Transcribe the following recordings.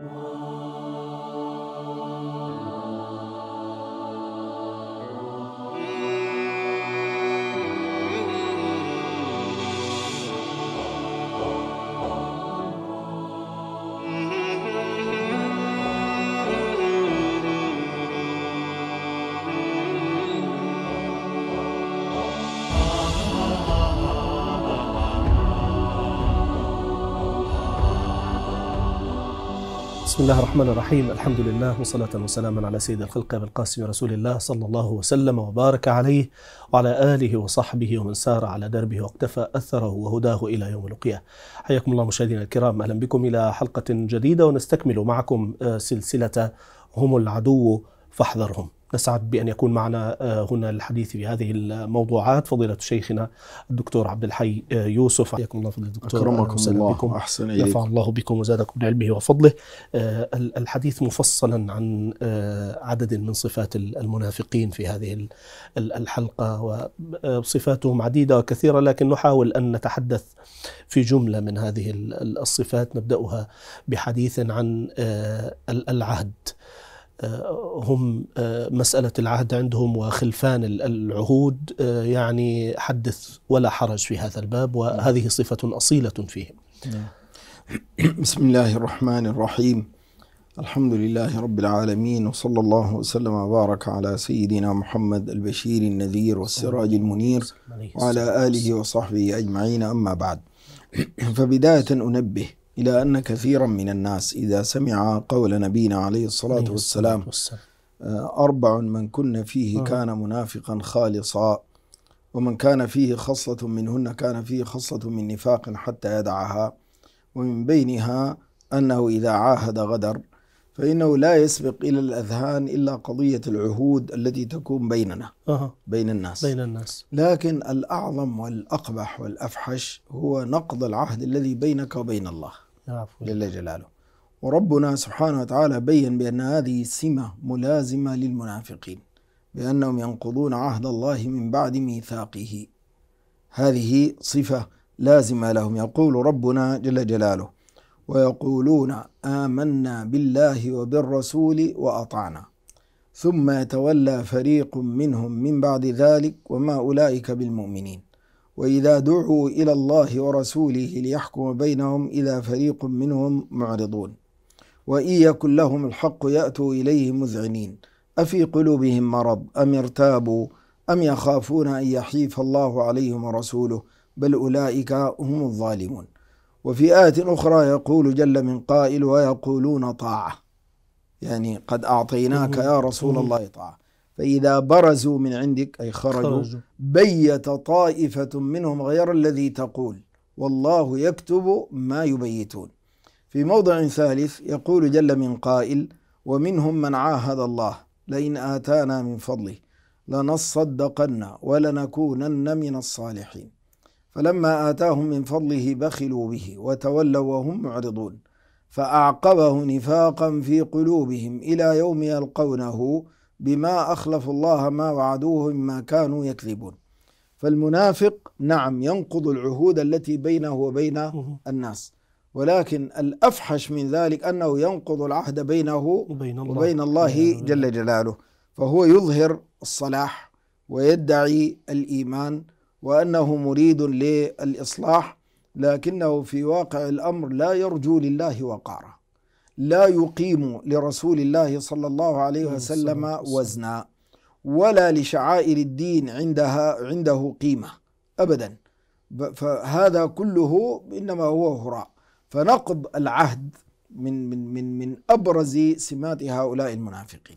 Whoa. بسم الله الرحمن الرحيم الحمد لله وصلاة وسلاما على سيد الخلق أبي القاسم رسول الله صلى الله وسلم وبارك عليه وعلى آله وصحبه ومن سار على دربه واقتفى أثره وهداه إلى يوم القيامة حياكم الله مشاهدينا الكرام أهلا بكم إلى حلقة جديدة ونستكمل معكم آه، سلسلة هم العدو فاحذرهم نسعد بأن يكون معنا آه، هنا الحديث في هذه الموضوعات فضيلة شيخنا الدكتور عبد الحي آه، يوسف حياكم الله فضيلة الدكتور آه، أكرمكم الله بكم أحسن إليك نفع الله بكم وزادكم بعلمه وفضله الحديث مفصلا عن عدد من صفات المنافقين في هذه الحلقة وصفاتهم عديدة وكثيرة لكن نحاول أن نتحدث في جملة من هذه الصفات نبدأها بحديث عن العهد آه، هم آه، مسألة العهد عندهم وخلفان العهود آه، يعني حدث ولا حرج في هذا الباب وهذه صفة أصيلة فيهم نعم. بسم الله الرحمن الرحيم الحمد لله رب العالمين وصلى الله وسلم وبارك على سيدنا محمد البشير النذير والسراج المنير وعلى آله وصحبه أجمعين أما بعد فبداية أنبه إلى أن كثيرا من الناس إذا سمع قول نبينا عليه الصلاة والسلام آه، أربع من كن فيه آه. كان منافقا خالصا ومن كان فيه خصلة منهن كان فيه خصلة من نفاق حتى يدعها ومن بينها أنه إذا عاهد غدر فإنه لا يسبق إلى الأذهان إلا قضية العهود التي تكون بيننا بين الناس بين الناس لكن الأعظم والأقبح والأفحش هو نقض العهد الذي بينك وبين الله جل جلاله وربنا سبحانه وتعالى بين بأن هذه سمة ملازمة للمنافقين بأنهم ينقضون عهد الله من بعد ميثاقه هذه صفة لازمة لهم يقول ربنا جل جلاله ويقولون آمنا بالله وبالرسول وأطعنا ثم يتولى فريق منهم من بعد ذلك وما أولئك بالمؤمنين وإذا دعوا إلى الله ورسوله ليحكم بينهم إذا فريق منهم معرضون وإن يكن لهم الحق يأتوا إليه مذعنين أفي قلوبهم مرض أم ارتابوا أم يخافون أن يحيف الله عليهم ورسوله بل أولئك هم الظالمون وفي آية أخرى يقول جل من قائل ويقولون طاعة يعني قد أعطيناك يا رسول الله طاعة فإذا برزوا من عندك أي خرجوا, خرجوا. بيت طائفة منهم غير الذي تقول والله يكتب ما يبيتون في موضع ثالث يقول جل من قائل ومنهم من عاهد الله لئن آتانا من فضله لنصدقن ولنكونن من الصالحين فلما آتاهم من فضله بخلوا به وتولوا وهم معرضون فأعقبه نفاقا في قلوبهم إلى يوم يلقونه بما أخلفوا الله ما وعدوه مما كانوا يكذبون فالمنافق نعم ينقض العهود التي بينه وبين الناس ولكن الافحش من ذلك انه ينقض العهد بينه وبين الله, وبين الله جل جلاله فهو يظهر الصلاح ويدعي الايمان وانه مريد للاصلاح لكنه في واقع الامر لا يرجو لله وقاره لا يقيم لرسول الله صلى الله عليه وسلم وزنا ولا لشعائر الدين عندها عنده قيمة أبدا فهذا كله إنما هو هراء فنقض العهد من من من من أبرز سمات هؤلاء المنافقين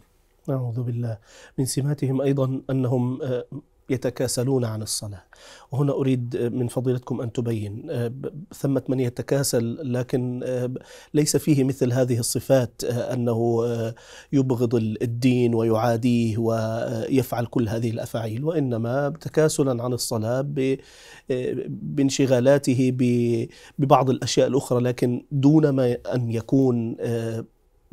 نعوذ بالله من سماتهم أيضا أنهم آه، يتكاسلون عن الصلاة وهنا أريد من فضيلتكم أن تبين آه، ثمة من يتكاسل لكن آه، ليس فيه مثل هذه الصفات آه، أنه يبغض الدين ويعاديه ويفعل كل هذه الأفاعيل وإنما تكاسلا عن الصلاة بانشغالاته ببعض الأشياء الأخرى لكن دون ما أن يكون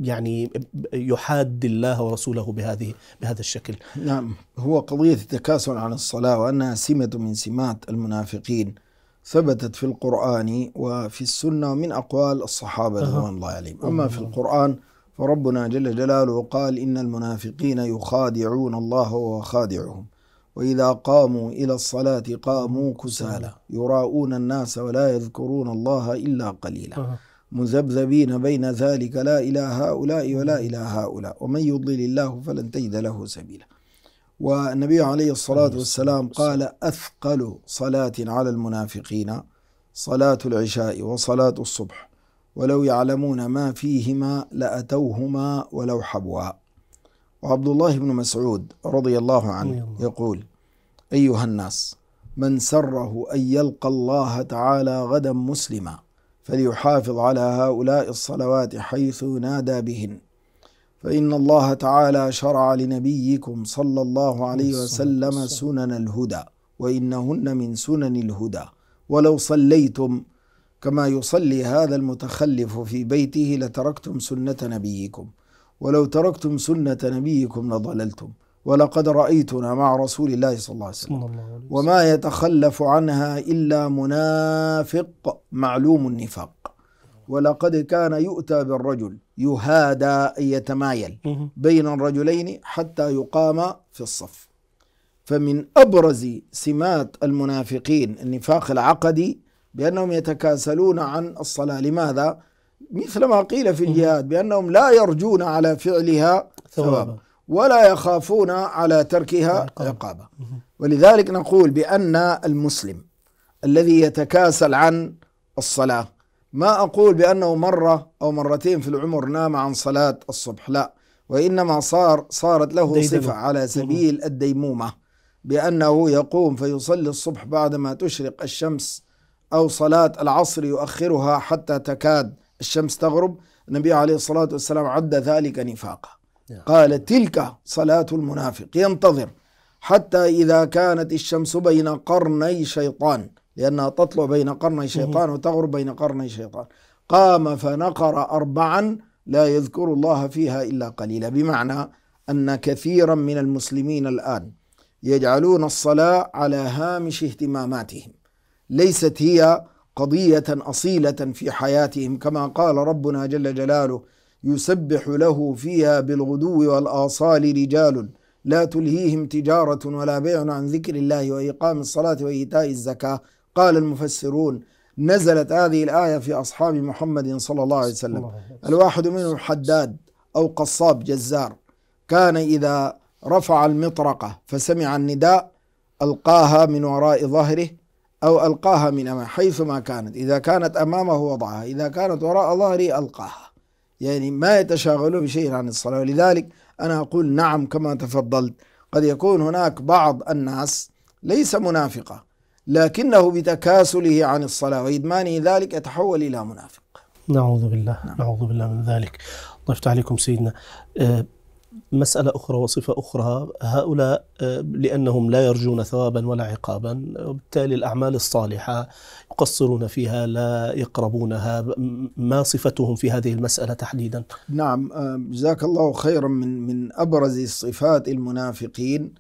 يعني يحاد الله ورسوله بهذه بهذا الشكل نعم هو قضية التكاسل عن الصلاة وأنها سمة من سمات المنافقين ثبتت في القرآن وفي السنة من أقوال الصحابة رضوان الله عليهم أما في القرآن فربنا جل جلاله قال إن المنافقين يخادعون الله وهو خادعهم وإذا قاموا إلى الصلاة قاموا كسالى يراؤون الناس ولا يذكرون الله إلا قليلا أه. مذبذبين بين ذلك لا إلى هؤلاء ولا إلى هؤلاء ومن يضلل الله فلن تجد له سبيلا والنبي عليه الصلاة والسلام قال أثقل صلاة على المنافقين صلاة العشاء وصلاة الصبح ولو يعلمون ما فيهما لأتوهما ولو حبوا وعبد الله بن مسعود رضي الله عنه يقول أيها الناس من سره أن يلقى الله تعالى غدا مسلما فليحافظ على هؤلاء الصلوات حيث نادى بهن فإن الله تعالى شرع لنبيكم صلى الله عليه وسلم سنن الهدى وإنهن من سنن الهدى ولو صليتم كما يصلي هذا المتخلف في بيته لتركتم سنة نبيكم ولو تركتم سنة نبيكم لضللتم ولقد رأيتنا مع رسول الله صلى الله عليه وسلم وما يتخلف عنها إلا منافق معلوم النفاق ولقد كان يؤتى بالرجل يهادى أن يتمايل بين الرجلين حتى يقام في الصف فمن أبرز سمات المنافقين النفاق العقدي بأنهم يتكاسلون عن الصلاة لماذا؟ مثل ما قيل في الجهاد بأنهم لا يرجون على فعلها ثوابا ولا يخافون على تركها عقابا ولذلك نقول بأن المسلم الذي يتكاسل عن الصلاة ما أقول بأنه مرة أو مرتين في العمر نام عن صلاة الصبح لا وإنما صار صارت له صفة على سبيل الديمومة بأنه يقوم فيصلي الصبح بعدما تشرق الشمس أو صلاة العصر يؤخرها حتى تكاد الشمس تغرب النبي عليه الصلاة والسلام عد ذلك نفاقا قال تلك صلاة المنافق ينتظر حتى إذا كانت الشمس بين قرني شيطان لأنها تطلع بين قرني شيطان وتغرب بين قرني شيطان قام فنقر أربعا لا يذكر الله فيها إلا قليلا بمعنى أن كثيرا من المسلمين الآن يجعلون الصلاة على هامش اهتماماتهم ليست هي قضية أصيلة في حياتهم كما قال ربنا جل جلاله يسبح له فيها بالغدو والآصال رجال لا تلهيهم تجارة ولا بيع عن ذكر الله وإقام الصلاة وإيتاء الزكاة قال المفسرون نزلت هذه الآية في أصحاب محمد صلى الله عليه وسلم الواحد منهم حداد أو قصاب جزار كان إذا رفع المطرقة فسمع النداء ألقاها من وراء ظهره أو ألقاها من حيث حيثما كانت إذا كانت أمامه وضعها إذا كانت وراء ظهره ألقاها يعني ما يتشاغلوا بشيء عن الصلاة ولذلك أنا أقول نعم كما تفضلت قد يكون هناك بعض الناس ليس منافقة لكنه بتكاسله عن الصلاة وإدمانه ذلك يتحول إلى منافق نعوذ بالله نعم. نعوذ بالله من ذلك الله عليكم سيدنا أه مسألة أخرى وصفة أخرى هؤلاء آه، لأنهم لا يرجون ثوابا ولا عقابا وبالتالي الأعمال الصالحة يقصرون فيها لا يقربونها ما صفتهم في هذه المسألة تحديدا نعم آه، جزاك الله خيرا من, من أبرز صفات المنافقين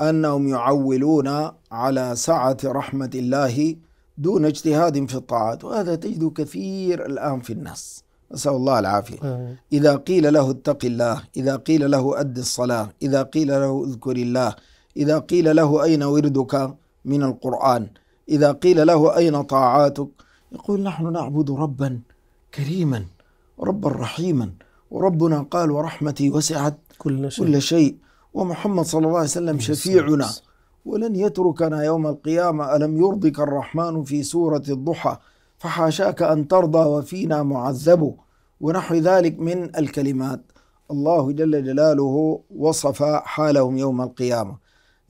أنهم يعولون على سعة رحمة الله دون اجتهاد في الطاعات وهذا تجد كثير الآن في الناس نسأل الله العافية إذا قيل له اتق الله إذا قيل له أد الصلاة إذا قيل له اذكر الله إذا قيل له أين وردك من القرآن إذا قيل له أين طاعاتك يقول نحن نعبد ربا كريما ربا رحيما وربنا قال ورحمتي وسعت كل شيء, كل شيء ومحمد صلى الله عليه وسلم شفيعنا ولن يتركنا يوم القيامة ألم يرضك الرحمن في سورة الضحى فحاشاك أن ترضى وفينا معذب ونحو ذلك من الكلمات الله جل جلاله وصف حالهم يوم القيامة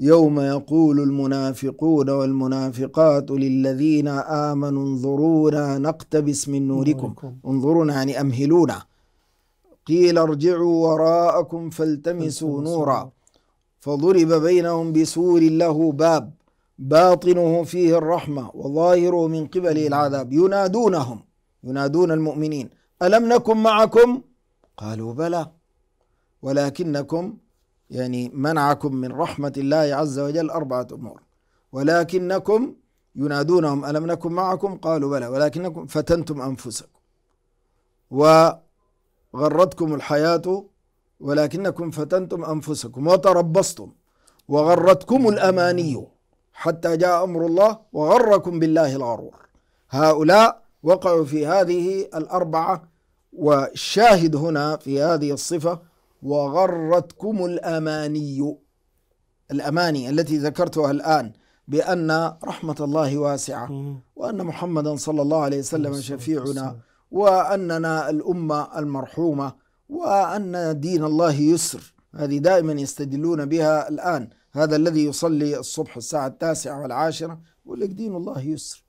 يوم يقول المنافقون والمنافقات للذين آمنوا انظرونا نقتبس من نوركم انظرونا يعني أمهلونا قيل ارجعوا وراءكم فالتمسوا نورا فضرب بينهم بسور له باب باطنه فيه الرحمة وظاهره من قبله العذاب ينادونهم ينادون المؤمنين ألم نكن معكم قالوا بلى ولكنكم يعني منعكم من رحمة الله عز وجل أربعة أمور ولكنكم ينادونهم ألم نكن معكم قالوا بلى ولكنكم فتنتم أنفسكم وغرتكم الحياة ولكنكم فتنتم أنفسكم وتربصتم وغرتكم الأماني حتى جاء أمر الله وغركم بالله الغرور هؤلاء وقعوا في هذه الأربعة والشاهد هنا في هذه الصفة وغرتكم الأماني الأماني التي ذكرتها الآن بأن رحمة الله واسعة وأن محمدا صلى الله عليه وسلم شفيعنا وأننا الأمة المرحومة وأن دين الله يسر هذه دائما يستدلون بها الآن هذا الذي يصلي الصبح الساعة التاسعة والعاشرة يقول لك دين الله يسر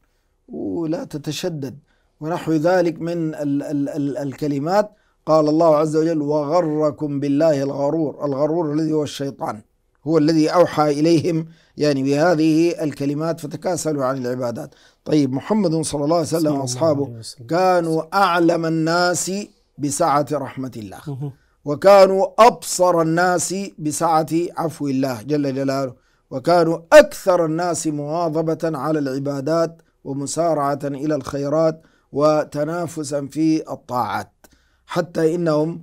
ولا تتشدد ونحو ذلك من ال ال ال الكلمات قال الله عز وجل وغركم بالله الغرور الغرور الذي هو الشيطان هو الذي أوحى إليهم يعني بهذه الكلمات فتكاسلوا عن العبادات طيب محمد صلى الله عليه وسلم وأصحابه كانوا أعلم الناس بسعة رحمة الله وكانوا أبصر الناس بسعة عفو الله جل جلاله وكانوا أكثر الناس مواظبة على العبادات ومسارعة إلى الخيرات وتنافسا في الطاعات حتى إنهم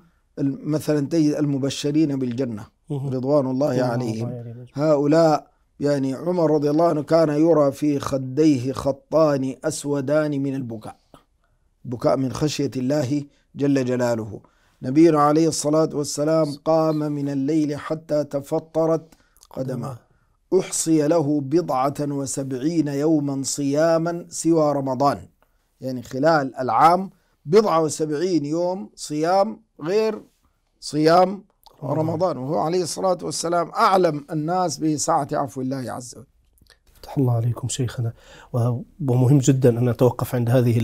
مثلا تجد المبشرين بالجنة رضوان الله عليهم هؤلاء يعني عمر رضي الله عنه كان يرى في خديه خطان أسودان من البكاء بكاء من خشية الله جل جلاله نبينا عليه الصلاة والسلام قام من الليل حتى تفطرت قدمه أحصي له بضعة وسبعين يوما صياما سوى رمضان يعني خلال العام بضعة وسبعين يوم صيام غير صيام رمضان وهو عليه الصلاة والسلام أعلم الناس بسعة عفو الله عز وجل فتح الله عليكم شيخنا ومهم جدا أن نتوقف عند هذه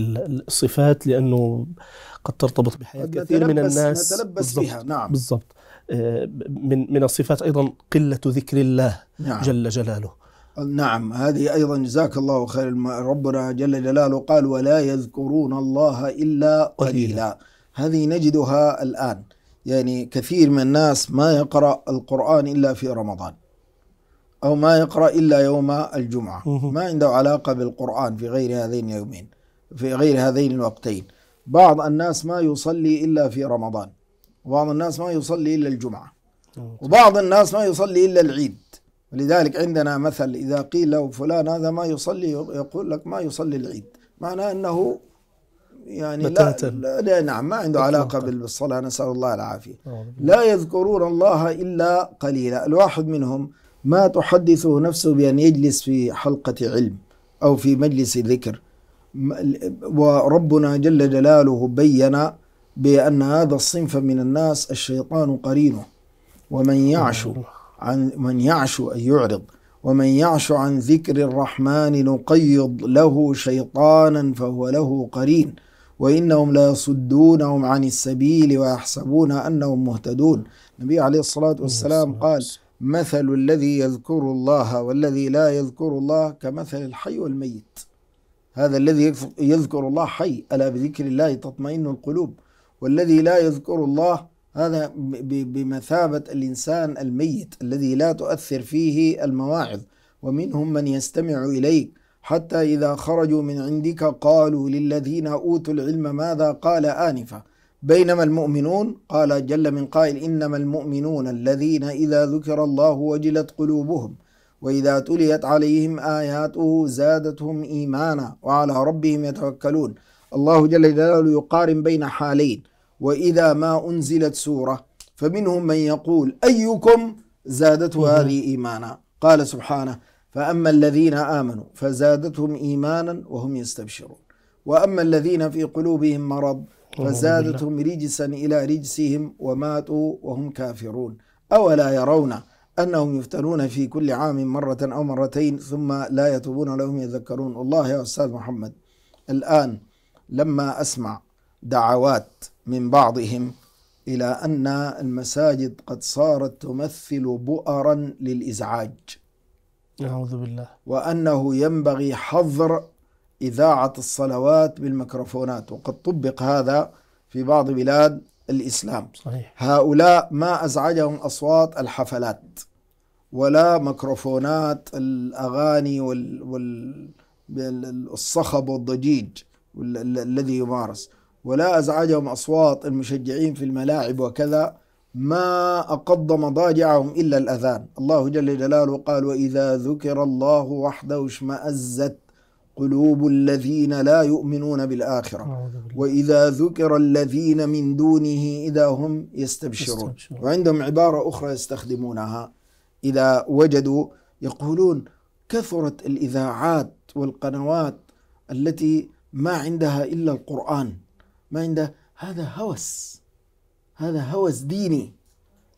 الصفات لأنه قد ترتبط بحياة كثير من الناس نتلبس بها نعم بالضبط آه، من من الصفات أيضا قلة ذكر الله نعم. جل جلاله نعم هذه أيضا جزاك الله خير ربنا جل جلاله قال ولا يذكرون الله إلا قليلا هذه نجدها الآن يعني كثير من الناس ما يقرأ القرآن إلا في رمضان أو ما يقرأ إلا يوم الجمعة ما عنده علاقة بالقرآن في غير هذين اليومين في غير هذين الوقتين بعض الناس ما يصلي إلا في رمضان وبعض الناس ما يصلي إلا الجمعة وبعض الناس ما يصلي إلا العيد ولذلك عندنا مثل إذا قيل له فلان هذا ما يصلي يقول لك ما يصلي العيد معناه أنه يعني لا, لا, لا نعم ما عنده علاقة بالصلاة نسأل الله العافية لا يذكرون الله إلا قليلا الواحد منهم ما تحدثه نفسه بأن يجلس في حلقة علم أو في مجلس ذكر وربنا جل جلاله بين بأن هذا الصنف من الناس الشيطان قرينه ومن يعشو عن من يعشو أن يعرض ومن يعش عن ذكر الرحمن نقيض له شيطانا فهو له قرين وإنهم لا يصدونهم عن السبيل ويحسبون أنهم مهتدون النبي عليه الصلاة والسلام قال مثل الذي يذكر الله والذي لا يذكر الله كمثل الحي والميت هذا الذي يذكر الله حي ألا بذكر الله تطمئن القلوب والذي لا يذكر الله هذا بمثابة الإنسان الميت الذي لا تؤثر فيه المواعظ ومنهم من يستمع إليك حتى إذا خرجوا من عندك قالوا للذين أوتوا العلم ماذا قال آنفة بينما المؤمنون قال جل من قائل إنما المؤمنون الذين إذا ذكر الله وجلت قلوبهم وإذا تليت عليهم آياته زادتهم إيمانا وعلى ربهم يتوكلون الله جل جلاله يقارن بين حالين وإذا ما أنزلت سورة فمنهم من يقول أيكم زادته هذه إيمانا قال سبحانه فأما الذين آمنوا فزادتهم إيمانا وهم يستبشرون وأما الذين في قلوبهم مرض فزادتهم رجسا إلى رجسهم وماتوا وهم كافرون أولا يرون أنهم يفتنون في كل عام مرة أو مرتين ثم لا يتوبون لهم يذكرون الله يا أستاذ محمد الآن لما أسمع دعوات من بعضهم إلى أن المساجد قد صارت تمثل بؤرا للإزعاج أعوذ بالله وأنه ينبغي حظر إذاعة الصلوات بالميكروفونات وقد طبق هذا في بعض بلاد الإسلام صحيح. هؤلاء ما أزعجهم أصوات الحفلات ولا ميكروفونات الأغاني وال... وال... والضجيج الذي يمارس ولا أزعجهم أصوات المشجعين في الملاعب وكذا ما أقض مضاجعهم إلا الأذان الله جل جلاله قال وإذا ذكر الله وحده اشمأزت قلوب الذين لا يؤمنون بالآخرة وإذا ذكر الذين من دونه إذا هم يستبشرون وعندهم عبارة أخرى يستخدمونها إذا وجدوا يقولون كثرت الإذاعات والقنوات التي ما عندها إلا القرآن ما عندها هذا هوس هذا هوس ديني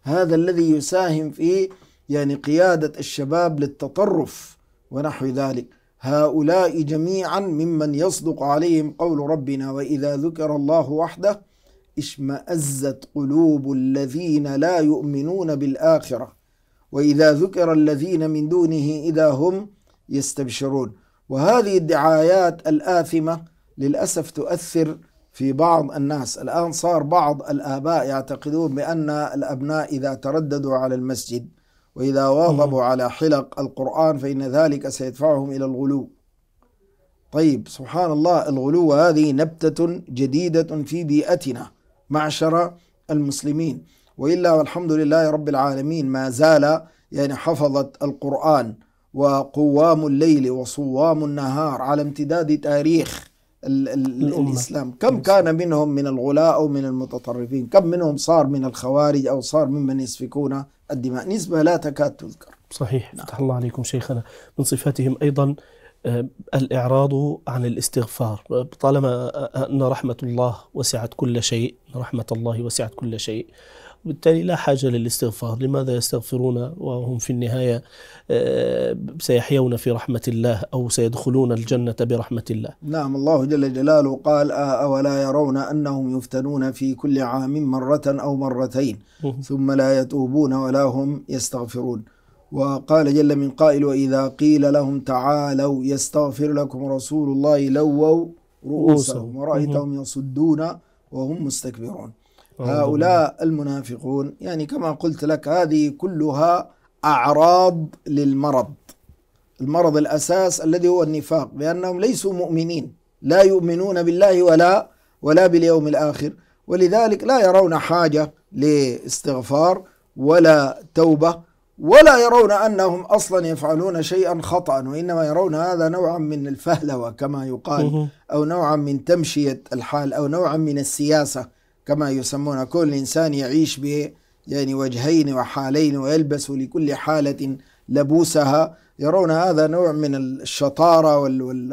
هذا الذي يساهم في يعني قيادة الشباب للتطرف ونحو ذلك هؤلاء جميعا ممن يصدق عليهم قول ربنا وإذا ذكر الله وحده اشمأزت قلوب الذين لا يؤمنون بالآخرة وإذا ذكر الذين من دونه إذا هم يستبشرون وهذه الدعايات الآثمة للأسف تؤثر في بعض الناس الآن صار بعض الآباء يعتقدون بأن الأبناء إذا ترددوا على المسجد وإذا واظبوا على حلق القرآن فإن ذلك سيدفعهم إلى الغلو طيب سبحان الله الغلو هذه نبتة جديدة في بيئتنا معشر المسلمين وإلا والحمد لله رب العالمين ما زال يعني حفظة القرآن وقوام الليل وصوام النهار على امتداد تاريخ ال الإسلام كم كان منهم من الغلاء أو من المتطرفين كم منهم صار من الخوارج أو صار ممن يسفكون الدماء نسبة لا تكاد تذكر صحيح نعم. فتح الله عليكم شيخنا من صفاتهم أيضا آه، الإعراض عن الاستغفار آه، طالما آه، أن رحمة الله وسعت كل شيء رحمة الله وسعت كل شيء بالتالي لا حاجة للاستغفار لماذا يستغفرون وهم في النهاية آه، سيحيون في رحمة الله أو سيدخلون الجنة برحمة الله نعم الله جل جلاله قال آه، أولا يرون أنهم يفتنون في كل عام مرة أو مرتين ثم لا يتوبون ولا هم يستغفرون وقال جل من قائل وإذا قيل لهم تعالوا يستغفر لكم رسول الله لووا رؤوسهم ورأيتهم يصدون وهم مستكبرون هؤلاء المنافقون يعني كما قلت لك هذه كلها أعراض للمرض المرض الأساس الذي هو النفاق لأنهم ليسوا مؤمنين لا يؤمنون بالله ولا ولا باليوم الآخر ولذلك لا يرون حاجة لاستغفار ولا توبة ولا يرون أنهم أصلا يفعلون شيئا خطأ وإنما يرون هذا نوعا من الفهلوة كما يقال أو نوعا من تمشية الحال أو نوعا من السياسة كما يسمون كل إنسان يعيش ب يعني وجهين وحالين ويلبس لكل حالة لبوسها يرون هذا نوع من الشطارة وال وال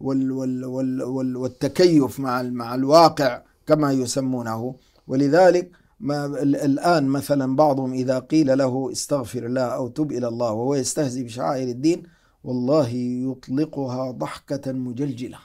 وال وال وال وال والتكيف مع مع الواقع كما يسمونه ولذلك ما الآن مثلا بعضهم إذا قيل له استغفر الله أو تب إلى الله وهو يستهزئ بشعائر الدين والله يطلقها ضحكة مجلجلة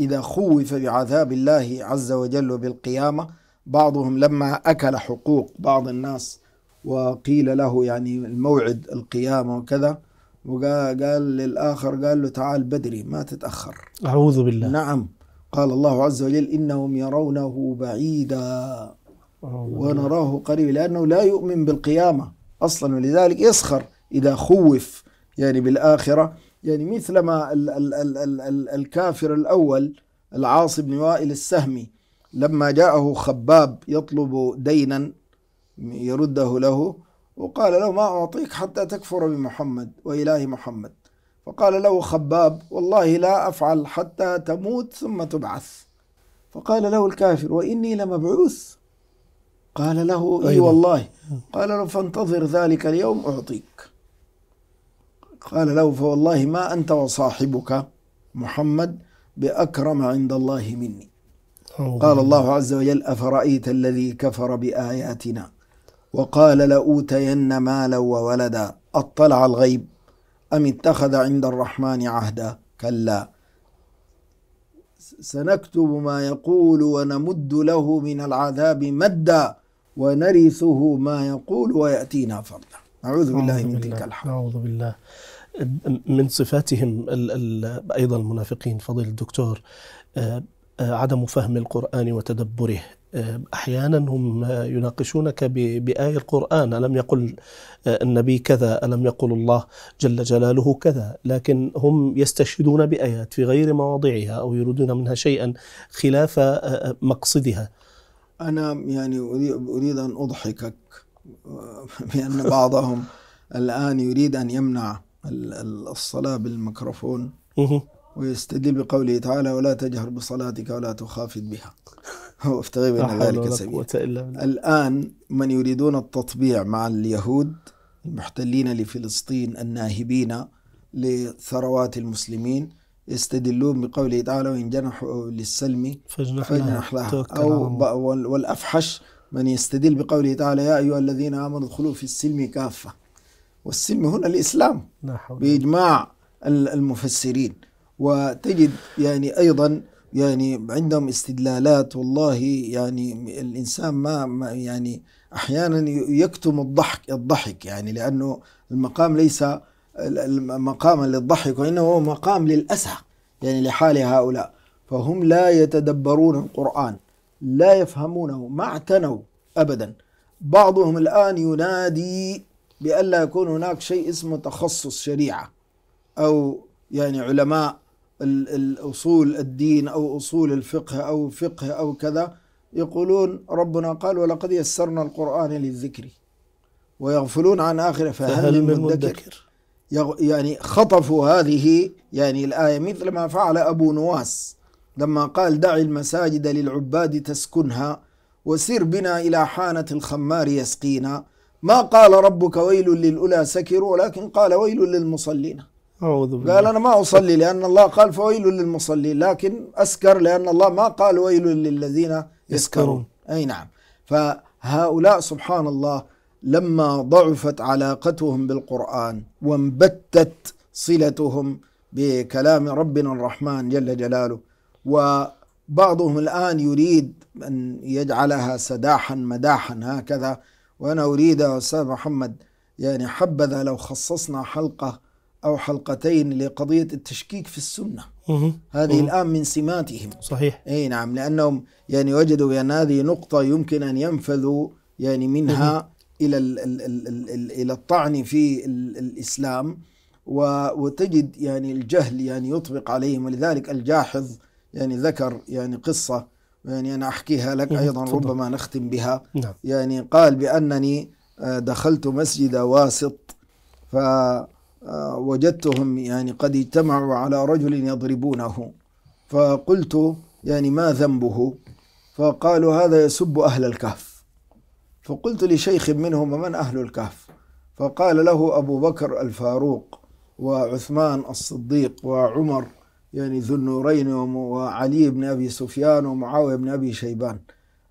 إذا خوف بعذاب الله عز وجل بالقيامة بعضهم لما أكل حقوق بعض الناس وقيل له يعني الموعد القيامة وكذا وقال للآخر قال له تعال بدري ما تتأخر أعوذ بالله نعم قال الله عز وجل إنهم يرونه بعيدا ونراه قريبا لأنه لا يؤمن بالقيامة أصلا ولذلك يسخر إذا خوف يعني بالآخرة يعني مثلما ال ال ال ال ال الكافر الأول العاص بن وائل السهمي لما جاءه خباب يطلب دينا يرده له وقال له ما أعطيك حتى تكفر بمحمد وإله محمد فقال له خباب والله لا أفعل حتى تموت ثم تبعث فقال له الكافر وإني لمبعوث قال له اي أيوة. والله قال له فانتظر ذلك اليوم أعطيك قال له فوالله ما أنت وصاحبك محمد بأكرم عند الله مني قال الله عز وجل أفرأيت الذي كفر بآياتنا وقال لأوتين مالا وولدا أطلع الغيب أم اتخذ عند الرحمن عهدا كلا سنكتب ما يقول ونمد له من العذاب مدا ونرثه ما يقول ويأتينا فردا أعوذ بالله من تلك الحال أعوذ بالله من صفاتهم ايضا المنافقين فضيله الدكتور آه، آه، عدم فهم القران وتدبره آه، احيانا هم يناقشونك باي القران الم يقل النبي كذا الم يقل الله جل جلاله كذا لكن هم يستشهدون بايات في غير مواضعها او يريدون منها شيئا خلاف مقصدها انا يعني اريد ان اضحكك بان بعضهم الان يريد ان يمنع الصلاة بالميكروفون ويستدل بقوله تعالى ولا تجهر بصلاتك ولا تخافت بها وافتغي ذلك الآن من يريدون التطبيع مع اليهود المحتلين لفلسطين الناهبين لثروات المسلمين يستدلون بقوله تعالى وإن جنحوا للسلم فاجنح, فاجنح لها أو والأفحش من يستدل بقوله تعالى يا أيها الذين آمنوا ادخلوا في السلم كافة والسلم هنا الإسلام بإجماع المفسرين وتجد يعني أيضا يعني عندهم استدلالات والله يعني الإنسان ما, ما يعني أحيانا يكتم الضحك الضحك يعني لأنه المقام ليس مقاما للضحك وإنه هو مقام للأسى يعني لحال هؤلاء فهم لا يتدبرون القرآن لا يفهمونه ما اعتنوا أبدا بعضهم الآن ينادي بألا يكون هناك شيء اسمه تخصص شريعة أو يعني علماء الأصول الدين أو أصول الفقه أو فقه أو كذا يقولون ربنا قال ولقد يسرنا القرآن للذكر ويغفلون عن آخره فهل من مدكر يعني خطفوا هذه يعني الآية مثل ما فعل أبو نواس لما قال دع المساجد للعباد تسكنها وسير بنا إلى حانة الخمار يسقينا ما قال ربك ويل للأولى سكروا ولكن قال ويل للمصلين أعوذ بالله قال أنا ما أصلي لأن الله قال فويل للمصلين لكن أسكر لأن الله ما قال ويل للذين يسكرون أي نعم فهؤلاء سبحان الله لما ضعفت علاقتهم بالقرآن وانبتت صلتهم بكلام ربنا الرحمن جل جلاله وبعضهم الآن يريد أن يجعلها سداحا مداحا هكذا وأنا أريد يا أستاذ محمد يعني حبذا لو خصصنا حلقة أو حلقتين لقضية التشكيك في السنة هذه الآن من سماتهم صحيح أي نعم لأنهم يعني وجدوا أن هذه نقطة يمكن أن ينفذوا يعني منها إلى الـ الـ الـ الـ الـ إلى الطعن في الإسلام وتجد يعني الجهل يعني يطبق عليهم ولذلك الجاحظ يعني ذكر يعني قصة يعني أنا أحكيها لك أيضا ربما نختم بها نعم. يعني قال بأنني آه، دخلت مسجد واسط فوجدتهم آه، يعني قد اجتمعوا على رجل يضربونه فقلت يعني ما ذنبه فقالوا هذا يسب أهل الكهف فقلت لشيخ منهم ومن أهل الكهف فقال له أبو بكر الفاروق وعثمان الصديق وعمر يعني ذو النورين وعلي بن أبي سفيان ومعاوية بن أبي شيبان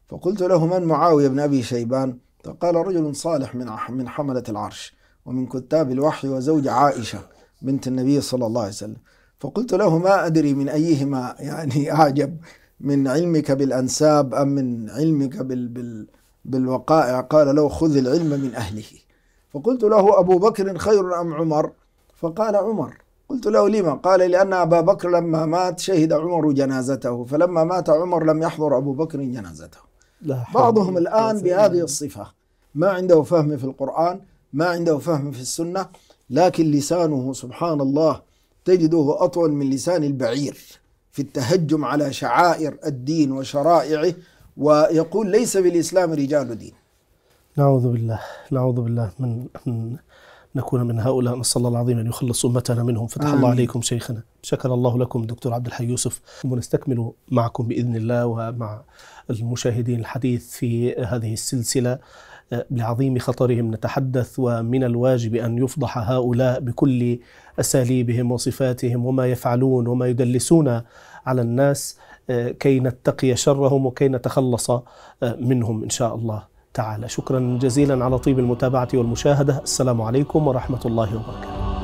فقلت له من معاوية بن أبي شيبان فقال رجل صالح من من حملة العرش ومن كتاب الوحي وزوج عائشة بنت النبي صلى الله عليه وسلم فقلت له ما أدري من أيهما يعني أعجب من علمك بالأنساب أم من علمك بال بال بالوقائع قال له خذ العلم من أهله فقلت له أبو بكر خير أم عمر فقال عمر قلت له لما قال لأن أبا بكر لما مات شهد عمر جنازته فلما مات عمر لم يحضر أبو بكر جنازته لا بعضهم الآن بهذه الصفة ما عنده فهم في القرآن ما عنده فهم في السنة لكن لسانه سبحان الله تجده أطول من لسان البعير في التهجم على شعائر الدين وشرائعه ويقول ليس بالإسلام رجال دين نعوذ بالله نعوذ بالله من, من نكون من هؤلاء نسأل الله العظيم أن يخلص أمتنا منهم فتح آمين. الله عليكم شيخنا شكر الله لكم دكتور عبد الحي يوسف ونستكمل معكم بإذن الله ومع المشاهدين الحديث في هذه السلسلة لعظيم خطرهم نتحدث ومن الواجب أن يفضح هؤلاء بكل أساليبهم وصفاتهم وما يفعلون وما يدلسون على الناس كي نتقي شرهم وكي نتخلص منهم إن شاء الله تعالى شكرا جزيلا على طيب المتابعة والمشاهدة السلام عليكم ورحمة الله وبركاته